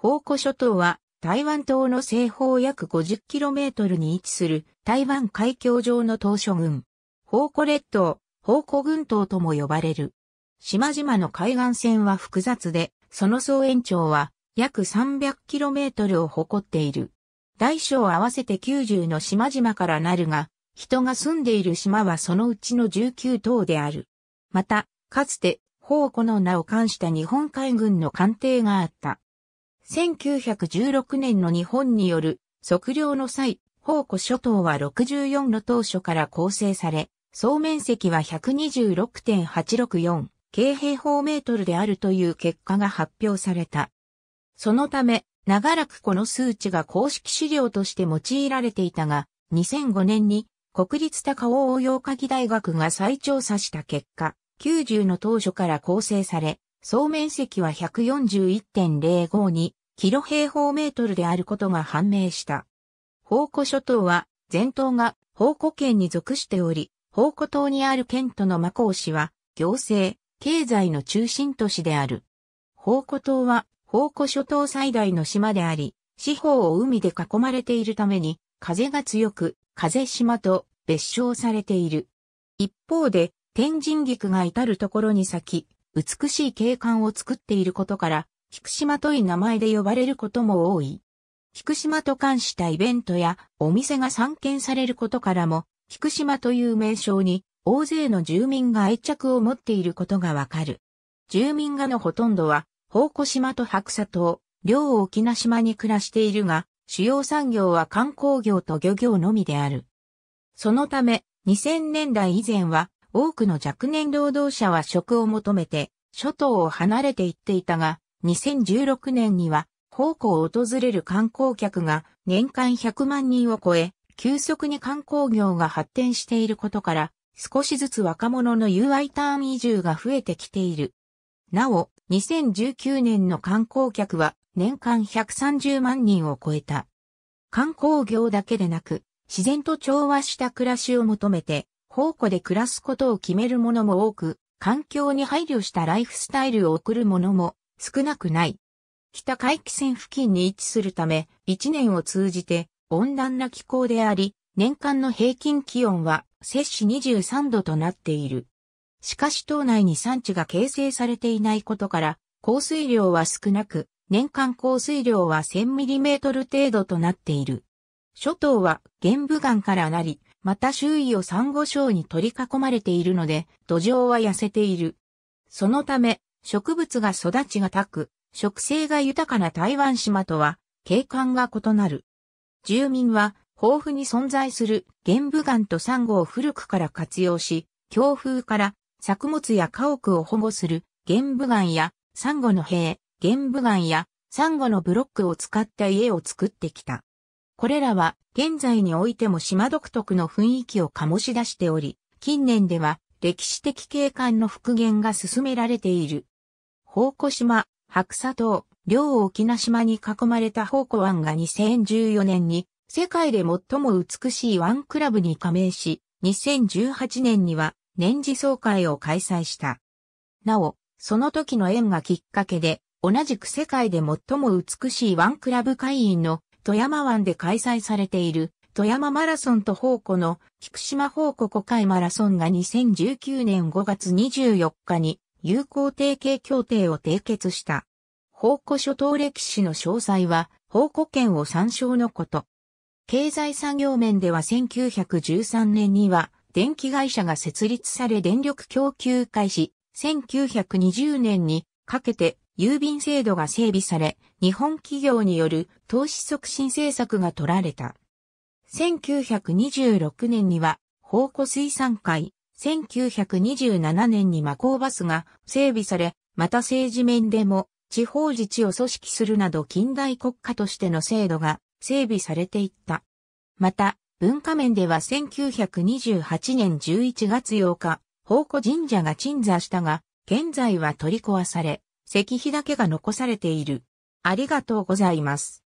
宝庫諸島は台湾島の西方約 50km に位置する台湾海峡上の島諸群。宝庫列島、宝庫群島とも呼ばれる。島々の海岸線は複雑で、その総延長は約 300km を誇っている。大小合わせて90の島々からなるが、人が住んでいる島はそのうちの19島である。また、かつて、宝庫の名を冠した日本海軍の艦艇があった。1916年の日本による測量の際、宝庫諸島は64の当初から構成され、総面積は126.864平方メートルであるという結果が発表された。そのため、長らくこの数値が公式資料として用いられていたが、2005年に国立高尾応用科技大学が再調査した結果、90の当初から構成され、総面積は141.052キロ平方メートルであることが判明した。宝庫諸島は、全島が宝庫県に属しており、宝庫島にある県とのマコウ市は、行政、経済の中心都市である。宝庫島は、宝庫諸島最大の島であり、四方を海で囲まれているために、風が強く、風島と別称されている。一方で、天神菊が至るところに咲き、美しい景観を作っていることから、菊島とい名前で呼ばれることも多い。菊島と関したイベントやお店が散見されることからも、菊島という名称に大勢の住民が愛着を持っていることがわかる。住民がのほとんどは、宝庫島と白砂島、両沖縄島に暮らしているが、主要産業は観光業と漁業のみである。そのため、2000年代以前は、多くの若年労働者は職を求めて、諸島を離れていっていたが、2016年には、宝庫を訪れる観光客が年間100万人を超え、急速に観光業が発展していることから、少しずつ若者の UI ターン移住が増えてきている。なお、2019年の観光客は年間130万人を超えた。観光業だけでなく、自然と調和した暮らしを求めて、宝庫で暮らすことを決める者も多く、環境に配慮したライフスタイルを送る者も少なくない。北海気線付近に位置するため、一年を通じて温暖な気候であり、年間の平均気温は摂氏23度となっている。しかし島内に産地が形成されていないことから、降水量は少なく、年間降水量は1 0 0 0トル程度となっている。諸島は玄武岩からなり、また周囲を珊瑚礁に取り囲まれているので、土壌は痩せている。そのため、植物が育ちがたく、植生が豊かな台湾島とは景観が異なる。住民は豊富に存在する玄武岩とサンゴを古くから活用し、強風から作物や家屋を保護する玄武岩やサンゴの塀、玄武岩やサンゴのブロックを使った家を作ってきた。これらは現在においても島独特の雰囲気を醸し出しており、近年では歴史的景観の復元が進められている。宝庫島、白砂島、両沖縄島に囲まれた宝庫湾が2014年に世界で最も美しい湾クラブに加盟し、2018年には年次総会を開催した。なお、その時の縁がきっかけで、同じく世界で最も美しいワンクラブ会員の富山湾で開催されている富山マラソンと宝庫の菊島宝庫古海マラソンが2019年5月24日に友好提携協定を締結した。宝庫諸島歴史の詳細は、宝庫県を参照のこと。経済産業面では1913年には、電気会社が設立され電力供給開始、1920年にかけて郵便制度が整備され、日本企業による投資促進政策が取られた。1926年には、宝庫水産会、1927年にマコーバスが整備され、また政治面でも地方自治を組織するなど近代国家としての制度が整備されていった。また、文化面では1928年11月8日、宝庫神社が鎮座したが、現在は取り壊され、石碑だけが残されている。ありがとうございます。